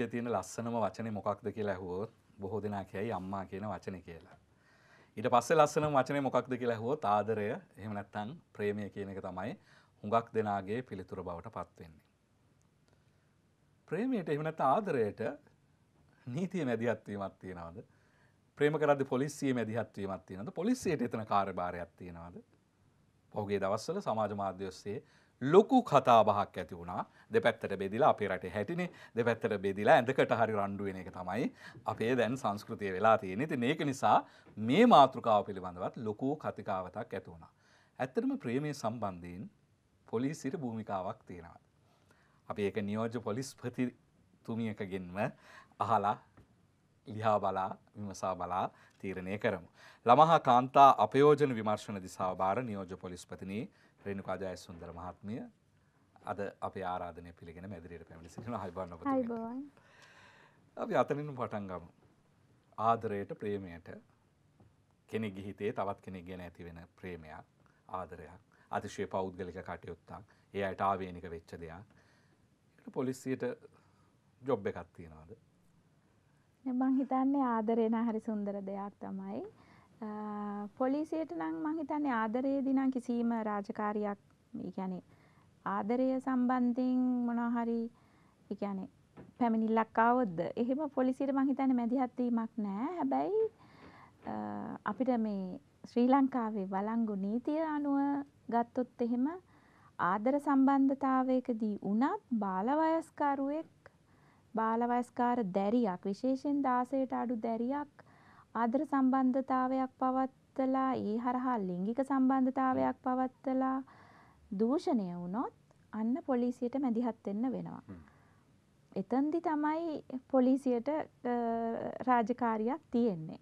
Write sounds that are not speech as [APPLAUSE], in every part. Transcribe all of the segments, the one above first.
ලෝකයේ තියෙන ලස්සනම වචනේ මොකක්ද කියලා ඇහුවොත් බොහෝ දෙනා කියයි අම්මා කියන වචනේ කියලා. ඊට පස්සේ ලස්සනම වචනේ මොකක්ද කියලා ඇහුවොත් ආදරය එහෙම නැත්නම් ප්‍රේමය කියන එක තමයි හුඟක් දෙනාගේ පිළිතුර බවට පත් වෙන්නේ. ප්‍රේමයට එහෙම නැත්නම් ආදරයට නීතිය මැදිහත් වීමක් තියනවාද? ප්‍රේම කරද්දි පොලිසිය මැදිහත් වීමක් තියනවාද? පොලිසියට එතන කාර්යභාරයක් තියනවාද? පහුගිය දවස්වල සමාජ මාධ්‍ය ඔස්සේ ලොකු කතාබහක් ඇති වුණා දෙපැත්තට බෙදිලා අපේ රට හැටිනේ දෙපැත්තට බෙදිලා ඇඳකට හරි රණ්ඩුවෙන එක තමයි අපේ දැන් සංස්කෘතිය වෙලා තියෙන ති ඒක නිසා මේ මාතෘකාව පිළිබඳවත් ලොකු කතිකාවතක් ඇති වුණා. ඇත්තටම ප්‍රේමය සම්බන්ධයෙන් පොලිසිට භූමිකාවක් තියෙනවා. අපි ඒක නියෝජ පොලිස්පතිතුමියකගෙන්ම අහලා ලිහා බලා විමසා බලා තීරණය කරමු. ළමහා කාන්තා අපයෝජන විමර්ශණ දිසා භාර නියෝජ පොලිස්පතිනී රේණුකා ජයසුන්දර මහත්මිය අද අපේ ආරාධනය පිළිගෙන මැදිරියට පැමිණ සිටිනවා. හයිබන් ඔබතුමිය. අපි අතනින් පටන් ගමු. ආදරයට, ප්‍රේමයට කෙනෙක්ගේ හිතේ තවත් කෙනෙක් ගැන ඇති වෙන ප්‍රේමයක්, ආදරයක්, අතිශය පෞද්ගලික කටයුත්තක්, ඒ අයට ආවේනික වෙච්ච දෙයක්. ඒකට පොලිසියට ජොබ් එකක් තියනවාද? මම හිතන්නේ ආදරේ නම් හරි සුන්දර දෙයක් තමයි. පොලිසියට නම් මං හිතන්නේ ආදරයේ දිනම් කිසිම රාජකාරියක් ඒ කියන්නේ ආදරය සම්බන්ධයෙන් මොනවා හරි ඒ කියන්නේ පැමිණිල්ලක් ආවොත්ද එහෙම පොලිසියට මං හිතන්නේ මැදිහත් වීමක් නැහැ. හැබැයි අපිට මේ ශ්‍රී ලංකාවේ වළංගු නීතිය අනුව ගත්තොත් එහෙම ආදර සම්බන්ධතාවයකදී වුණත් බාලවයස්කරුවෙක් බාලවයස්කාර දැරියක් විශේෂයෙන් 16ට අඩු දැරියක් ආදර සම්බන්ධතාවයක් පවත්වලා ඒ හරහා ලිංගික සම්බන්ධතාවයක් පවත්වලා දූෂණය වුණොත් අන්න පොලිසියට මැදිහත් වෙන්න වෙනවා. එතෙන්දි තමයි පොලිසියට රාජකාරියක් තියෙන්නේ.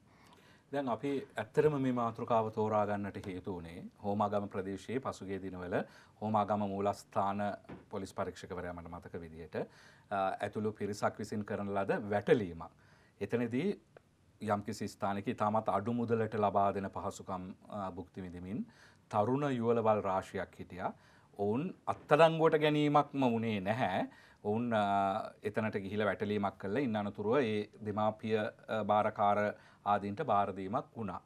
දැන් අපි ඇත්තරම මේ මාතෘකාව තෝරා ගන්නට හේතු වුණේ හෝමාගම ප්‍රදේශයේ පසුගිය දිනවල හෝමාගම මූලස්ථාන පොලිස් පරීක්ෂකවරයා මට මතක විදිහට ඇතුළු පිරිසක් විසින් කරන ලද වැටලීමක්. එතනදී යම්කිසි ස්ථානක ඉතාමත් අඩු මුදලට ලබා දෙන පහසුකම් භුක්ති විඳමින් තරුණ යුවලවල් රාශියක් හිටියා. ඔවුන් අත්තඩංගුවට ගැනීමක්ම වුණේ නැහැ. ඔවුන් එතනට ගිහිල වැටලීමක් කළ ඉන්න අනතුරුව ඒ දෙමාපිය භාරකාර ආදීන්ට භාරදීමක් වුණා.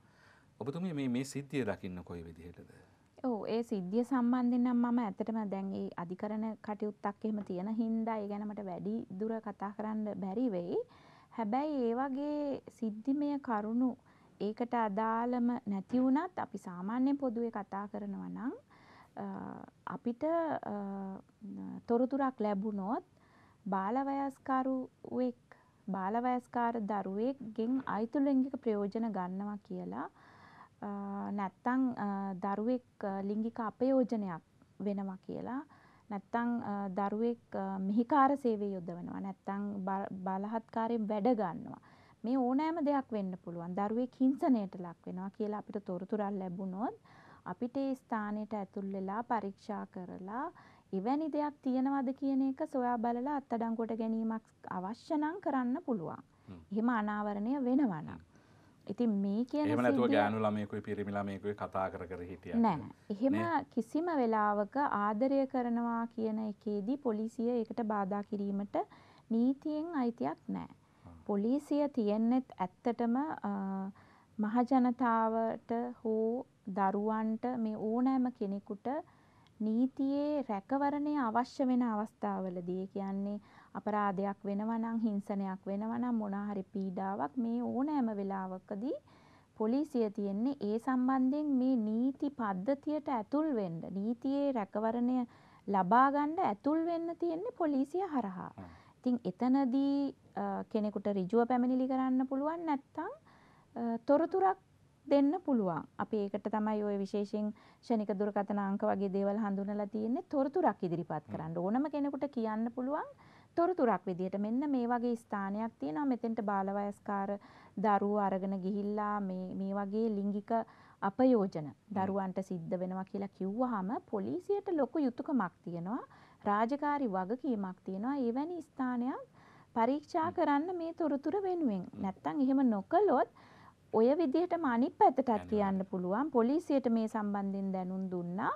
ඔබතුමි මේ සිද්ධිය දකින්න කොයි විදිහටද. ඔව් ඒ සිද්ධිය සම්බන්ධයෙන් නම් මම ඇත්තටම දැන් ඒ අධිකරණ කටයුත්තක් එහෙම තියෙන හින්දා ඒ ගැන මට වැඩි දුර කතා කරන්න බැරි වෙයි. හැබැයි ඒ වගේ සිද්ධිමය කරුණු ඒකට අදාළම නැති වුණත් අපි සාමාන්‍යයෙන් පොදුවේ කතා කරනවා නම් අපිට තොරතුරක් ලැබුණොත් බාලවයස්කරුවෙක් බාලවයස්කාර දරුවෙක්ගෙන් අයිතුලිංගික ප්‍රයෝජන ගන්නවා කියලා නැත්තං දරුවෙක් ලිංගික අපයෝජනයක් වෙනවා කියලා නැත්තම් දරුවෙක් මිහිකාර සේවයේ යොදවනවා. නැත්තම් බලහත්කාරයෙන් වැඩ ගන්නවා. මේ ඕනෑම දෙයක් වෙන්න පුළුවන්. දරුවෙක් හිංසනයට ලක් වෙනවා කියලා අපිට තොරතුරක් ලැබුණොත් අපිට ඒ ස්ථානයට ඇතුල් වෙලා පරීක්ෂා කරලා එවැනි දෙයක් තියෙනවද කියන එක සොයා බලලා අත්අඩංගුවට ගැනීමක් අවශ්‍ය නම් කරන්න පුළුවන්. එහෙම අනාවරණය වෙනවා නම්. ඉතින් මේ කියන එහෙම නැතුව ගෑනු ළමයෙකුයි පිරිමි ළමයෙකුයි කතා කර කර හිටියා නෑ එහෙම කිසිම වෙලාවක ආදරය කරනවා කියන එකේදී පොලිසිය ඒකට බාධා කිරීමට නීතියෙන් අයිතියක් නෑ පොලිසිය තියෙන්නේත් ඇත්තටම මහජනතාවට හෝ දරුවන්ට මේ ඕනෑම කෙනෙකුට නීතියේ රැකවරණය අවශ්‍ය වෙන අවස්ථාවලදී කියන්නේ අපරාධයක් වෙනවා නම් හිංසනයක් වෙනවා නම් මොනවා හරි පීඩාවක් මේ ඕනෑම වෙලාවකදී පොලිසිය තියෙන්නේ ඒ සම්බන්ධයෙන් මේ නීති පද්ධතියට ඇතුල් වෙන්න නීතියේ රැකවරණය ලබා ගන්න ඇතුල් වෙන්න තියෙන්නේ පොලිසිය හරහා. ඉතින් එතනදී කෙනෙකුට ඍජුව පැමිණිලි කරන්න පුළුවන් නැත්නම් තොරතුරක් දෙන්න පුළුවන්. අපි ඒකට තමයි ওই විශේෂයෙන් ෂණික දුරකථන අංක වගේ දේවල් හඳුනලා තියෙන්නේ තොරතුරක් ඉදිරිපත් කරන්න. ඕනම කෙනෙකුට කියන්න පුළුවන් තොරතුරක් විදිහට මෙන්න මේ වගේ ස්ථානයක් තියෙනවා මෙතෙන්ට බාලවයස්කාර දරුවෝ අරගෙන ගිහිල්ලා මේ මේ වගේ ලිංගික අපයෝජන දරුවන්ට සිද්ධ වෙනවා කියලා කිව්වහම පොලිසියට ලොකු යුතුයකමක් තියෙනවා රාජකාරි වගකීමක් තියෙනවා එවැනි ස්ථානයක් පරීක්ෂා කරන්න මේ තොරතුර වෙනුවෙන් නැත්තම් එහෙම නොකළොත් ඔය විදිහටම අනිත් පැත්තටත් කියන්න පුළුවන් පොලිසියට මේ සම්බන්ධයෙන් දැනුම් දුන්නා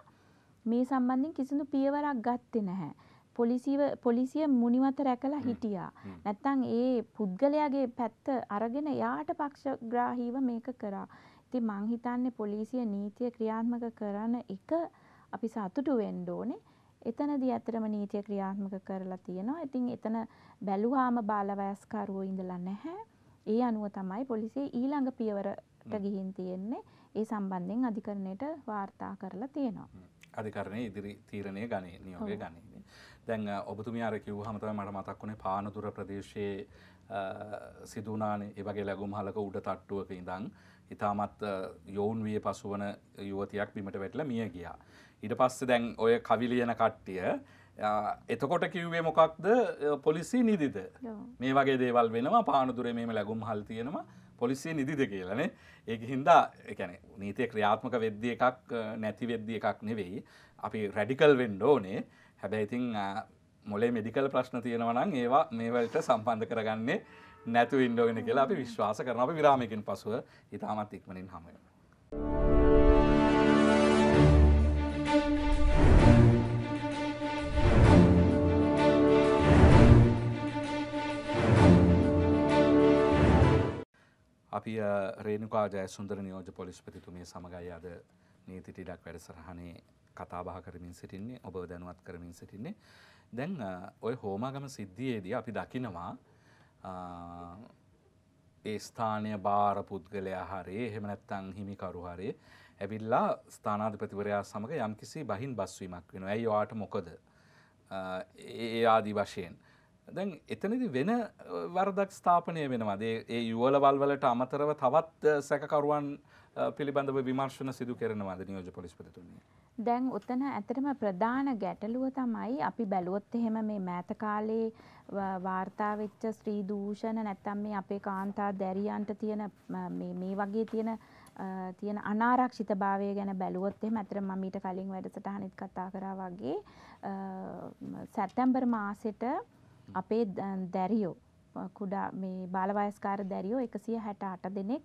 මේ සම්බන්ධයෙන් කිසිදු පියවරක් ගත්තේ නැහැ පොලිසිව පොලිසිය මුනිවත රැකලා හිටියා. නැත්තම් ඒ පුද්ගලයාගේ පැත්ත අරගෙන යාට පක්ෂග්‍රාහීව මේක කරා. ඉතින් මං හිතන්නේ පොලිසිය නීතිය ක්‍රියාත්මක කරන එක අපි සතුටු වෙන්න ඕනේ. එතනදී ඇත්තටම නීතිය ක්‍රියාත්මක කරලා තියෙනවා. ඉතින් එතන බැලුවාම බාලවයස්කරුවෝ ඉඳලා නැහැ. ඒ අනුව තමයි පොලිසිය ඊළඟ පියවරට ගිහින් තියෙන්නේ. ඒ සම්බන්ධයෙන් අධිකරණයට වාර්තා කරලා තියෙනවා. අධිකරණය ඉදිරි තීරණය ගනී නියෝගය ගනී. දැන් ඔබතුමියාර කිව් හමතම මට මතක් වුණේ පානදුර ප්‍රදේශයේ සිදුනානේ ඒවගේ ලැගුම් හලක උඩ තට්ටුවක ඉඳං ඉතාමත් යෝන් විය පසුවන යුවතියක් බිමට වැටල මිය ගියා. ඉට පස්ස දැන් ඔය කවිලියන කට්ටිය එතකොට කිව්වේ මොකක්ද පොලිසි නිදිද මේ වගේ දේවල් වෙනවා පානදුර මේම ලැගුම් හල් තියෙනවා පොලිසිය නිදිද කියලනේ ඒක හින්දා එකන නීතිය ක්‍රියාත්මක වෙද්දිය එකක් නැති වෙද්දිය එකක් නෙවෙයි අපි රැඩිකල් වෙන්ඩෝනේ හැබැයිතින් මොලේ මෙඩිකල් ප්‍රශ්න තියෙනවනම් ඒවා මේවලට සම්බන්ධ කරගන්නේ නැතු ඉන්ඩෝගෙන කියලා අපි විශ්වාස කරන අප විරාමයකින් පසුව ඉතාමත් ඉක්මනින් හමය. අපි රේණුකා ජය සුන්දර නියෝජ පොලිස්පතිතුමිය සමඟයි අද නීතිටිඩක් වැඩසරහනේ කතාබහ කරමින් සිටින්නේ ඔබ දැනුවත් කරමින් සිටින්නේ දැන් ඔය හෝමාගම සිද්ධියේදී අපි දකිනවා ඒ ස්ථානය භාර පුද්ගලයා හරේ හෙමනැත්තං හිමිකරු හරේ ඇවිල්ලා ස්ථානාධපතිවරයා සමඟ යම්කිසි බහින් බස්වීමක් වෙන ඇයි වාට මොකද ඒ ආදි වශයෙන් දැන් එතනදි වෙන වරදක් ස්ථාපනය වෙනවා ඒ යුවලවල් වලට අමතරව තවත් සැකකරුවන් පිළිබඳව විමර්ශන සිදු කරනවාද නියෝජ පොලිස්පතිතුන්නේ. දැන් ඔතන ඇතරම ප්‍රධාන ගැටලුව තමයි අපි බැලුවොත් එහෙම මේ මෑත කාලේ වාර්තා වෙච්ච ස්ත්‍රී දූෂණ නැත්තම් මේ අපේ කාන්තා දැරියන්ට තියෙන මේ වගේ තියෙන තියෙන අනාරක්ෂිත භාවය ගැන බැලුවොත් එහෙම අතර මම ඊට කලින් වැඩසටහනෙත් කතා කරා වගේ සැප්තැම්බර් මාසෙට අපේ දැරියෝ කුඩා මේ බාලවයස්කාර දැරියෝ 168 දෙනෙක්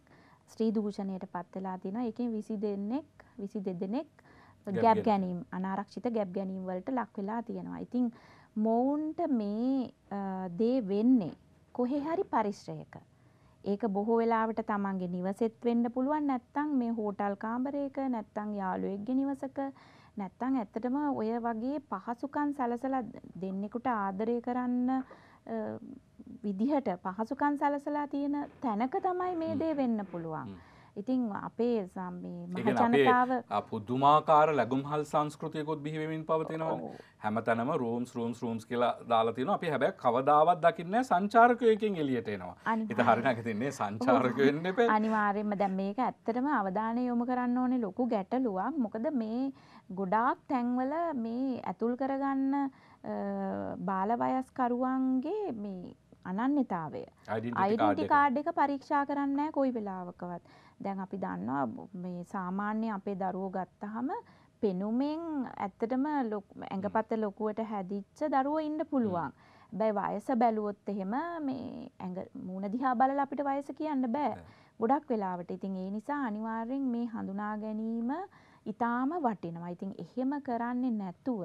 ස්ත්‍රී දූෂණයට පත් වෙලා තිනවා. ඒකෙන් 20 දෙනෙක් 22 දෙනෙක් ගැබ් ගැනීම අනාරක්ෂිත ගැබ් ගැනීම් වලට ලක් වෙලා තියෙනවා. ඉතින් මොවුන්ට මේ දේ වෙන්නේ කොහේ හරි පරිශ්‍රයක. ඒක බොහෝ වෙලාවට තමන්ගේ නිවසෙත් වෙන්න පුළුවන් නැත්නම් මේ හෝටල් කාමරයක නැත්නම් යාළුවෙක්ගේ නිවසක නැත්තම් ඇත්තටම ඔය වගේ පහසුකම් සැලසලා දෙන්නෙකුට ආදරය කරන්න විදිහට පහසුකම් සැලසලා තියෙන තැනක තමයි මේ දේ වෙන්න පුළුවන්. ඉතින් අපේ මේ මහජනතාව පුදුමාකාර ලැගුම් හල් සංස්කෘතියකොත් බිහිවෙමින් පවතිනවා හැමතැනම රෝම්ස් රෝම්ස් රෝම්ස් කියලා දාලා තියෙනවා අපි හැබැයි කවදාවත් දකින්නේ සංචාරකයකින් එළියට එනවා ඒක හරියට තින්නේ සංචාරක වෙන්න එපා අනිවාර්යයෙන්ම දැන් මේක ඇත්තටම අවධානය යොමු කරන්න ඕනේ ලොකු ගැටලුවක් මොකද මේ ගොඩාක් තැන්වල මේ ඇතුල් කරගන්න බාලවයස්කරුවන්ගේ මේ අනන්‍යතාවය අයිඩෙන්ටි කාඩ් එක පරීක්ෂා කරන්නේ නැහැ කොයි වෙලාවකවත් දැන් අපි දන්නවා මේ සාමාන්‍ය අපේ දරුවෝ ගත්තහම පෙනුමෙන් ඇත්තටම ඇඟපත ලොකුවට හැදිච්ච දරුවෝ ඉන්න පුළුවන්. බැයි වයස බැලුවොත් එහෙම මේ ඇඟ මූණ දිහා බලලා අපිට වයස කියන්න බෑ. ගොඩක් වෙලාවට ඉතින් ඒ නිසා අනිවාර්යෙන් මේ හඳුනා ගැනීම ඊටාම වටිනවා. ඉතින් එහෙම කරන්නේ නැතුව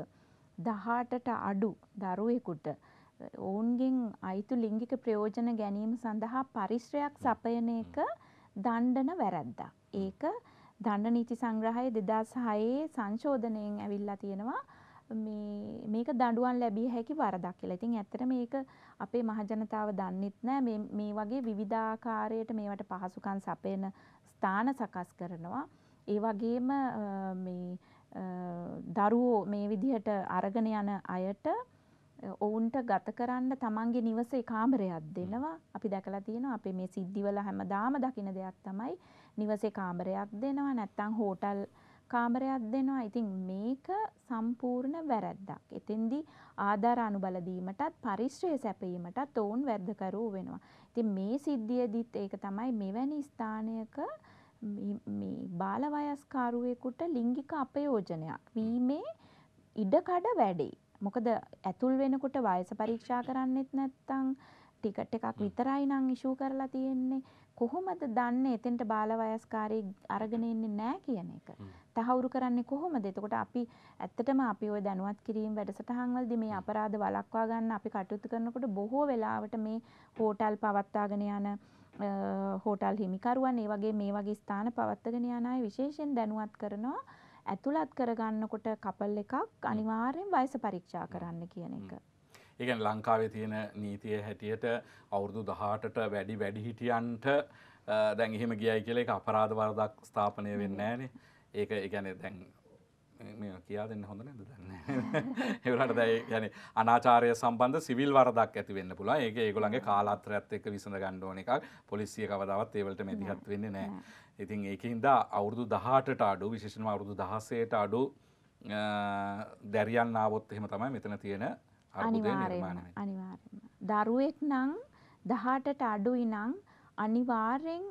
18ට අඩු දරුවෙකුට ඔවුන්ගෙන් අයිතු ලිංගික ප්‍රයෝජන ගැනීම සඳහා පරිශ්‍රයක් සපයන එක දණ්ඩන වැරැද්දා. ඒක දණ්ඩ නීති සංග්‍රහය 2006 සංශෝධනයෙන් ඇවිල්ලා තියෙනවා. මේ මේක දඬුවම් ලැබිය හැකි වරදක් කියලා. ඉතින් ඇත්තට මේක අපේ මහජනතාව දන්නෙත් නෑ මේ මේ වගේ විවිධාකාරයට මේවට පහසුකම් සපයන ස්ථාන සකස් කරනවා. ඒ වගේම මේ දරුවෝ මේ විදිහට අරගෙන යන අයට ඔවුන්ට ගත කරන්න තමන්ගේ නිවසේ කාමරයක් දෙනවා. අපි දැකලා තියෙනවා අපේ මේ සිද්ධිවල හැමදාම දකින දෙයක් තමයි නිවසේ කාමරයක් දෙනවා නැත්නම් හෝටල් කාමරයක් දෙනවා. ඉතින් මේක සම්පූර්ණ වැරැද්දක්. එතෙන්දී ආධාර අනුබල දීමටත් පරිශ්‍රය සැපීමටත් ඔවුන් වැරදකරෝ වෙනවා. ඉතින් මේ සිද්ධියදිත් ඒක තමයි මෙවැනි ස්ථානයක මේ බාලවයස්කාරුවෙකුට ලිංගික අපයෝජනයක් වීමේ ඉඩකඩ වැඩේ. මොකද ඇතුල් වෙනකොට වයස පරීක්ෂා කරන්නෙත් නැත්නම් ටිකට් එකක් විතරයි නම් ඉෂු කරලා තියෙන්නේ කොහොමද දන්නේ එතෙන්ට බාල වයස්කාරී අරගෙන ඉන්නේ නැහැ කියන එක තහවුරු කරන්නේ කොහොමද එතකොට අපි ඇත්තටම අපි ওই දැනුවත් කිරීම වැඩසටහන් වලදී මේ අපරාධ වළක්වා ගන්න අපි කටයුතු කරනකොට බොහෝ වෙලාවට මේ හෝටල් පවත්වාගෙන යන හෝටල් හිමිකරුවන් ඒ වගේ මේ වගේ ස්ථාන පවත්වාගෙන යන අය විශේෂයෙන් දැනුවත් කරනවා ඇතුළත් කරගන්නකොට කපල් එකක් අනිවාර්යෙන් වයස පරීක්ෂා කරන්න කියන එක. ඒකන් ලංකාවේ තියෙන නීතිය හැටියට අවුරුදු දහටට වැඩි වැඩිහිටියන්ට දැන් එහෙම ගියයි කියල එක අපරාධ වරදක් ස්ථාපනය වෙන්න ෑනේ ඒක එකන දැන් කියා දෙන්න හොඳ නද දන්න එවලට දැයි ගැන අනාචාරය සම්බන්ධ සිවිල් වරදක් ඇතිවෙන්න පුළ ඒ ඒගොළන්ගේ කාලාත්‍රයත් එක්ක විසඳ ගණ්ඩෝන එකක් පොලිසිය කවදාවත් ඒවලට මැදිහත් වෙන්න නෑ ඉතින් ඒකහින්ද අවුරුදු දහටට අඩු විශේෂම අවුරුදු දහසේට අඩු දැරියන් ආවොත් එහෙම තමයි මෙතන තියෙන අනිවාර්ය දරුවෙක් නං දහටට අඩුයි නං අනිවාර්යෙන්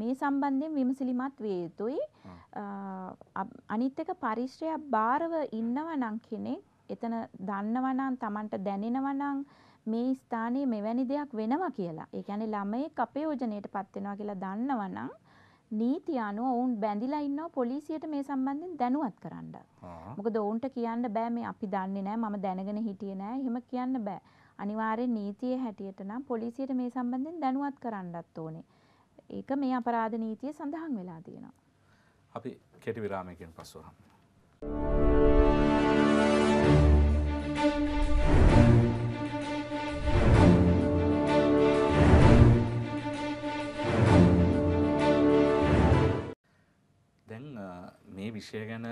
මේ සම්බන්ධයෙන් විමසිලිමත් විය යුතුයි. අනිත් එක පරිශ්‍රයක් බාරව ඉන්නවා නම් කෙනෙක් එතන දන්නවා නම් Tamanට දැනෙනවා නම් මේ ස්ථානයේ මෙවැනි දෙයක් වෙනවා කියලා. ඒ කියන්නේ ළමයෙක් අපයෝජනයටපත් වෙනවා කියලා දන්නවා නම් නීති අනුව ඔවුන් බැඳිලා ඉන්නවා පොලිසියට මේ සම්බන්ධයෙන් දැනුවත් කරන්න. මොකද ඔවුන්ට කියන්න බෑ මේ අපි දන්නේ නෑ මම දැනගෙන හිටියේ නෑ එහෙම කියන්න බෑ. අනිවාර්යෙන් නීතියේ හැටියට නම් පොලිසියට මේ සම්බන්ධයෙන් දැනුවත් කරන්නත් ඕනේ. ඒක මේ අපරාධ නීතිය සඳහන් වෙලා තියෙනවා. අපි කෙටි විරාමයකින් පස්සුව හමු. දැන් මේ විෂය ගැන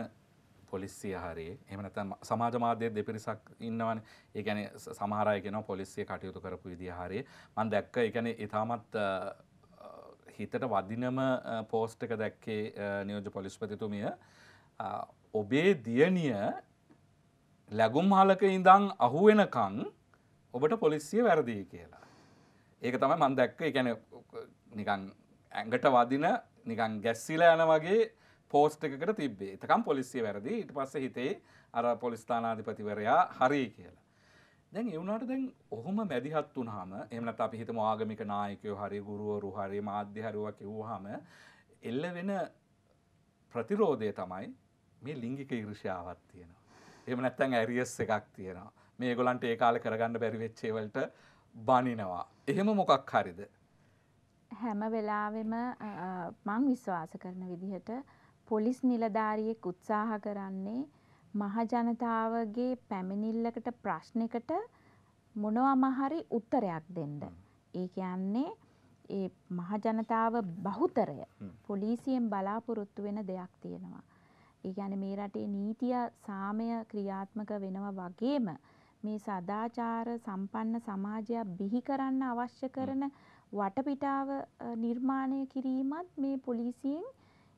පොලිස්සිය හරේ එම නැත්නම් සමාජ මාධ්‍ය දෙපිරිසක් ඉන්නවනේ. ඒ කියන්නේ සමහර අය කියනවා පොලිසිය කටයුතු කරපු විදිය හරේ. මම දැක්ක ඒ කියන්නේ ඊටමත් හිතට වදිනම පෝස්ට් එක දැක්කේ නියෝජ පොලිස්පතිතුමිය ඔබේ දියණිය ලැගුම් හලක ඉඳං අහුවෙනකං ඔබට පොලිස්සිය වැරදිී කියලා. ඒක තමයි මන් දැක්ක එකැන නිකං ඇඟට වදින නිකං ගැස්සිල යන වගේ පෝස්ට් එකකට තිබේ එකම් පොලිසිය වැරදි ඉට පස්ස හිතේ අර පොලිස්ථානාධිපතිවරයා හරි කියලා. දැන් එවුණට දැන් ඔහොම මැදිහත් වුනහම එමනත් අපි හිතම ආගමික නායකයෝ හරි ගුරුවරු හරි මාධ්‍යහරුවක් කිව්වහම එල්ල වෙන ප්‍රතිරෝධය තමයි මේ ලිංගික ඉර්ෂාවක් තියෙනවා. එහෙම නැත්නම් ඇරියස් එකක් තියෙනවා. මේ ඒගොල්ලන්ට ඒ කාලේ කරගන්න බැරි වෙච්ච ඒවලට බනිනවා. එහෙම මොකක් හරිද? හැම වෙලාවෙම මං විශ්වාස කරන විදිහට පොලිස් නිලධාරියෙක් උත්සාහ කරන්නේ මහජනතාවගේ පැමිණිල්ලකට ප්‍රශ්නයකට මොනවම හරි උත්තරයක් දෙන්න. ඒ කියන්නේ ඒ මහජනතාව බහුතරය පොලිසියෙන් බලාපොරොත්තු වෙන දෙයක් තියෙනවා. ඒ කියන්නේ මේ රටේ නීතිය සාමය ක්‍රියාත්මක වෙනවා වගේම මේ සදාචාර සම්පන්න සමාජයක් බිහි කරන්න අවශ්‍ය කරන වටපිටාව නිර්මාණය කිරීමත් මේ පොලිසියෙන්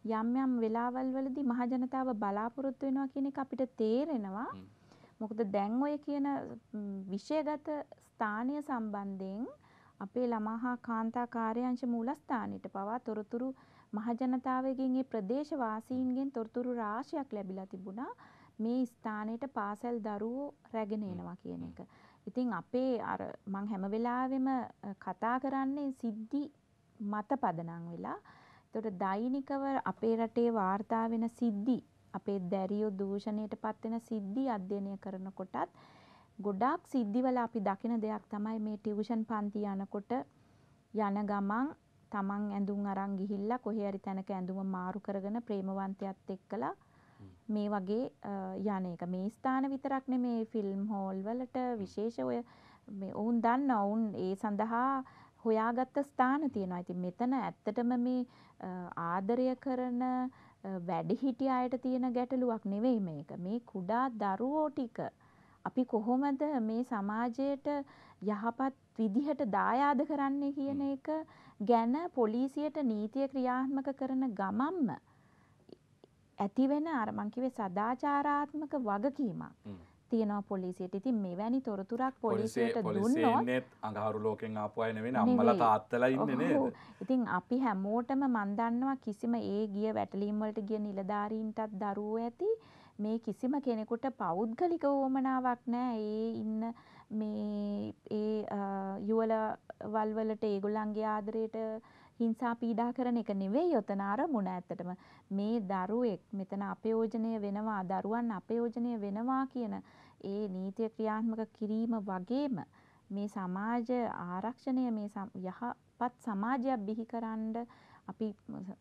යම් යම් වෙලාවල් වලදී මහජනතාව බලාපොරොත්තු වෙනවා කියන එක අපිට තේරෙනවා. මොකද දැන් ඔය කියන විෂයගත ස්ථානීය සම්බන්ධයෙන් අපේ ළමා හා කාන්තා කාර්යාංශ මූලස්ථානයට පවා තොරතුරු මහජනතාවගෙන් ඒ ප්‍රදේශවාසීන්ගෙන් තොරතුරු රාශියක් ලැබිලා තිබුණා මේ ස්ථානයට පාසල් දරුවෝ රැගෙන එනවා කියන එක. ඉතින් අපේ අර මං හැම වෙලාවෙම කතා කරන්නේ සිද්ධි මත පදනම් වෙලා එතකොට දෛනිකව අපේ රටේ වාර්තා වෙන සිද්ධි අපේ දැරියෝ දූෂණයට පත් වෙන සිද්ධි අධ්‍යයනය කරනකොටත් ගොඩාක් සිද්ධිවල අපි දකින දෙයක් තමයි මේ ටියුෂන් පන්ති යනකොට යන ගමන් තමන් ඇඳුම් අරන් ගිහිල්ලා කොහේ හරි තැනක ඇඳුම මාරු කරගෙන ප්‍රේමවන්තයත් එක්කලා මේ වගේ යන එක මේ ස්ථාන විතරක් නෙමේ ෆිල්ම් හෝල් වලට විශේෂ ඔය මේ ඔවුන් දන්න ඔවුන් ඒ සඳහා හොයාගත්ත ස්ථාන තියෙනවා. ඉතින් මෙතන ඇත්තටම මේ ආදරය කරන වැඩිහිටි අයට තියෙන ගැටලුවක් නෙවෙයි මේක. මේ කුඩා දරුවෝ ටික අපි කොහොමද මේ සමාජයට යහපත් විදිහට දායාද කරන්නේ කියන එක ගැන පොලිසියට නීතිය ක්‍රියාත්මක කරන ගමම්ම ඇතිවෙන අර මං කිව්වේ සදාචාරාත්මක වගකීමක්. තියෙනවා පොලිසියට. ඉතින් මෙවැනි තොරතුරක් පොලිසියට දුන්නොත් අඟහරු ලෝකෙන් ආපු අය නෙවෙයි අම්මලා තාත්තලා ඉන්නේ නේද? ඉතින් අපි හැමෝටම මන් දන්නවා කිසිම ඒ ගිය වැටලීම් වලට ගිය නිලධාරීන්ටත් දරුවෝ ඇති මේ කිසිම කෙනෙකුට පෞද්ගලික වොමනාවක් නැහැ. ඒ ඉන්න මේ ඒ යුවල වල් වලට ඒගොල්ලන්ගේ ආදරයට හිංසා පීඩා කරන එක නෙවෙයි ඔතන අරමුණ ඇත්තටම. මේ දරුවෙක් මෙතන අපයෝජනය වෙනවා, දරුවන් අපයෝජනය වෙනවා කියන ඒ නීතිය ක්‍රියාත්මක කිරීම වගේම මේ සමාජ ආරක්ෂණය මේ යහපත් සමාජයක් බිහිකරන්න අපි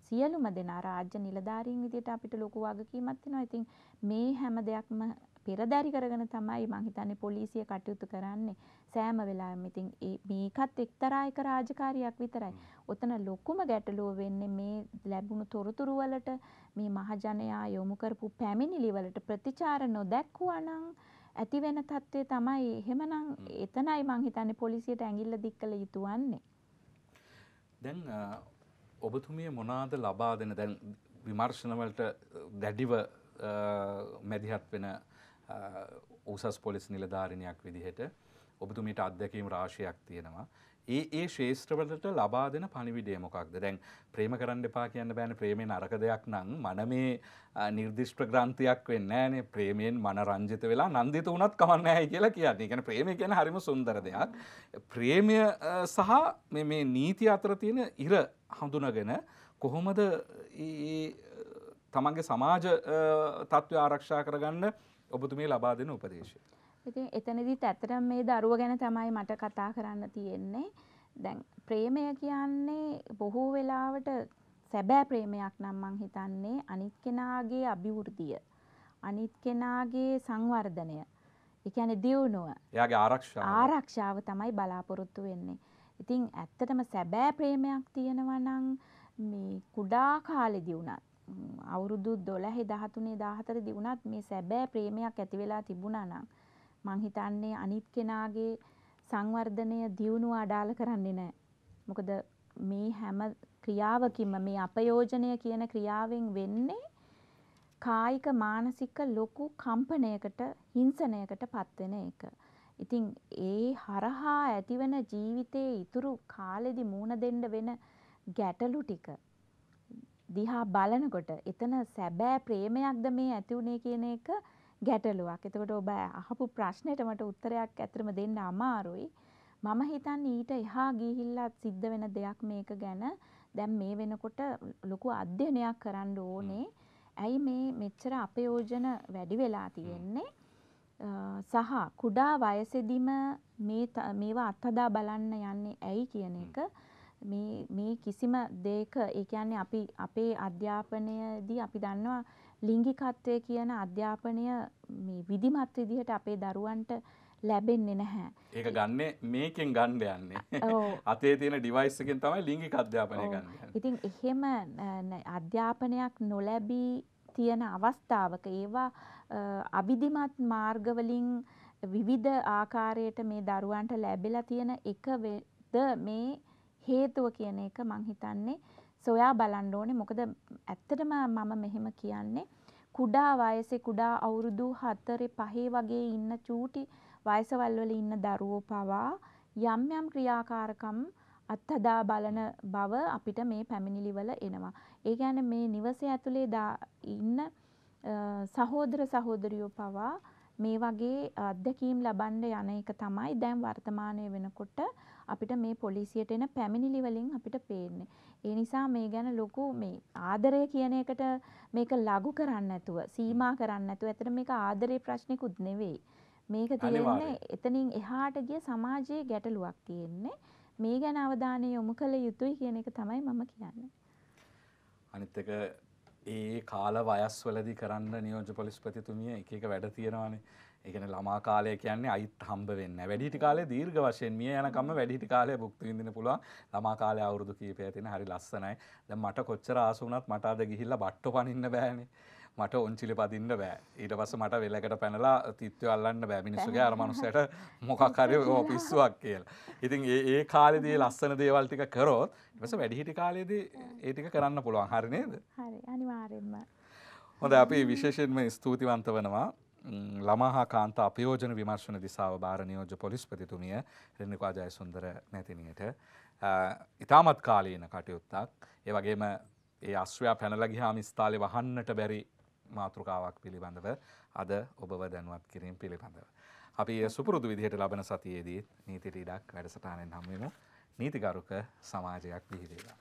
සියලුම දෙනා රාජ්‍ය නිලධාරීන් විදියට අපිට ලොකු වගකීමක් තියෙනවා. ඉතින් මේ හැම දෙයක්ම පෙරදරි කරගෙන තමයි මං හිතන්නේ පොලිසිය කටයුතු කරන්නේ සෑම වෙලාවෙම. ඉතින් මේකත් එක්තරා එක රාජකාරියක් විතරයි. ඔතන ලොකුම ගැටලුව වෙන්නේ මේ ලැබුණු තොරතුරු වලට මේ මහජනයා යොමු කරපු පැමිණිලි වලට ප්‍රතිචාර නොදැක්වුවා නම් ඇති වෙන තත්ත්වය තමයි එහෙමනම් එතනයි මං හිතන්නේ පොලිසියට ඇඟිල්ල දික් කළ යුතු වන්නේ. දැන් ඔබතුමිය මොනාද ලබා දෙන දැන් විමර්ශනවලට දැඩිව මැදිහත් වෙන උසස් පොලිස් නිලධාරණයක් විදිහට ඔබතුමීට අත්දැකීම් රාශයක් තියෙනවා. ඒ ඒ ශේෂත්‍රවලට ලබා දෙන පනිවිඩේ මොකක්ද දැන් ප්‍රේම කරන්න එපා කියන්න බෑන ප්‍රේමෙන් අරක දෙයක් නං මන මේ නිර්දිෂ්ට ග්‍රන්ථයක් වෙන්න ෑනේ ප්‍රේමයෙන් මන රංජිත වෙලා නන්දිත වනත් කමන්න ඇයි කියලා කියන්නේ ගැන ප්‍රේමය ගැන හරිම සුන්දර දෙයක්. ප්‍රේමය සහ මේ නීති අතර තියෙන ඉර හඳුනගෙන කොහොමද තමන්ගේ සමාජ තත්ත්ව ආරක්ෂා කරගන්න ඔබතුමේ ලබා දෙන උපදේශය. ඉතින් එතනදිත් ඇත්තටම මේ දරුව ගැන තමයි මට කතා කරන්න තියෙන්නේ. දැන් ප්‍රේමය කියන්නේ බොහෝ වෙලාවට සැබෑ ප්‍රේමයක් නම් මං හිතන්නේ අනිත් කෙනාගේ අභිවෘද්ධිය. අනිත් කෙනාගේ සංවර්ධනය. ඒ කියන්නේ දියුණුව. එයාගේ ආරක්ෂාව. ආරක්ෂාව තමයි බලාපොරොත්තු වෙන්නේ. ඉතින් ඇත්තටම සැබෑ ප්‍රේමයක් තියෙනවා නම් මේ කුඩා කාලෙදී වුණත් අවුරුදු 12 13 14 දී වුණත් මේ සැබෑ ප්‍රේමයක් ඇති වෙලා තිබුණා නම් මං හිතන්නේ අනිත් කෙනාගේ සංවර්ධනය දියුණුව අඩාල කරන්නේ නැහැ. මොකද මේ හැම ක්‍රියාවකින්ම මේ අපයෝජනය කියන ක්‍රියාවෙන් වෙන්නේ කායික මානසික ලොකු කම්පනයකට හිංසනයකට පත්වෙන එක. ඉතින් ඒ හරහා ඇතිවන ජීවිතයේ ඉතුරු කාලෙදි මූණ දෙන්න වෙන ගැටලු ටික දිහා බලනකොට එතන සැබෑ ප්‍රේමයක්ද මේ ඇති වුනේ කියන එක ගැටලුවක්. එතකොට ඔබ අහපු ප්‍රශ්නෙට මට උත්තරයක් ඇත්තටම දෙන්න අමාරුයි. මම හිතන්නේ ඊට එහා ගිහිල්ලා සිද්ධ වෙන දෙයක් මේක ගැන දැන් මේ වෙනකොට ලොකු අධ්‍යයනයක් කරන්න ඕනේ. ඇයි මේ මෙච්චර අපයෝජන වැඩි වෙලා තියෙන්නේ? සහ කුඩා වයසේදීම මේ මේවා අත්හදා බලන්න යන්නේ ඇයි කියන එක මේ මේ කිසිම දෙයක ඒ කියන්නේ අපි අපේ අධ්‍යාපනයේදී අපි දන්නවා ලිංගිකත්වය කියන අධ්‍යාපනය මේ විධිමත් විදිහට අපේ දරුවන්ට ලැබෙන්නේ නැහැ. ඒක ගන්නේ මේකෙන් ගන්න යන්නේ. [LAUGHS] අතේ තියෙන ඩිවයිස් එකෙන් තමයි ලිංගික අධ්‍යාපනය ගන්න. ඉතින් එහෙම අධ්‍යාපනයක් නොලැබී තියෙන අවස්ථාවක ඒවා අවිධිමත් මාර්ගවලින් විවිධ ආකාරයට මේ දරුවන්ට ලැබිලා තියෙන එකද මේ හේතුව කියන එක මං හිතන්නේ සොයා බලන්න ඕනේ. මොකද ඇත්තටම මම මෙහෙම කියන්නේ කුඩා වයසේ කුඩා අවුරුදු 4 5 වගේ ඉන්න චූටි වයසවල් වල ඉන්න දරුවෝ පවා යම් යම් ක්‍රියාකාරකම් අත්හදා බලන බව අපිට මේ පැමිණිලි වල එනවා. ඒ කියන්නේ මේ නිවසේ ඇතුලේ ඉන්න සහෝදර සහෝදරියෝ පවා මේ වගේ අත්දැකීම් ලබන්න යන එක තමයි දැන් වර්තමානයේ වෙනකොට අපිට මේ පොලිසියට එන පැමිණිලි වලින් අපිට පේන්නේ. ඒ නිසා මේ ගැන ලොකු මේ ආදරය කියන එකට මේක ලඝු කරන්න නැතුව සීමා කරන්න නැතුව ඇත්තට මේක ආදරේ ප්‍රශ්නිකුත් නෙවෙයි. මේක තියෙන්නේ එතනින් එහාට ගිය සමාජයේ ගැටලුවක් තියෙන්නේ. මේ ගැන අවධානය යොමු කළ යුතුයි කියන එක තමයි මම කියන්නේ. අනිත් එක ඒ කාල වයස් වලදි කරන්න නියෝජ පොලිස්පතිතුමිය එක වැඩ තියෙනවානේ එකන ළමා කාලය කියන්නේ අයිත් හම්බ වෙන්න වැඩිටි කාලේ දීර්ග වශයෙන් මිය යනකම වැඩිටි කාලය භුක්තිවිඳින පුළුවන් ළමා කාලය අවුරුදු කීපය තියෙන හරි ලස්සනයි දැන් මට කොච්චර ආසු වුණත් මට අද ගිහිල්ලා බට්ටෝ පනින්න බෑනේ මට ඔංචිලි පදින්න බෑ ඊට පස මට වෙලකට පැනලා තිත්ව අල්ලන්න බෑමිනිස්සුගේ අරමනුසයට මොකක්කරය පිස්සුවක් කියල. ඉතින් ඒ කාලෙදී ලස්සන දේවල්ටික කරෝත් එස වැඩිහිටි කාලයේදී ඒටික කරන්න පුළුවන් හරිනේද හොඳ අපි විශේෂෙන්ම ස්තුතිවන්ත වනවා ළමහා කාන්ත අපයෝජන විමර්ශණ දිසාව භාරණයෝජ පොලිස්පතිතුමිය රෙන්නිකවා ජයසුන්දර නැතිනයට ඉතාමත් කාලීන කටයුත්තක් ඒ වගේම ඒ අස්වයා පැනලගිහාම ස්ථාලි වහන්නට බැරි මාතෘකාවක් පිළිබඳව අද ඔබව දැනුවත් කිරීම පිළිබඳව. අපි සුපුරුදු විදිහට ලබන සතියේදී නීතිට ඉඩක් වැඩසටානෙන් හම්වෙමු නීතිගරුක සමාජයක් පිහිදේවා.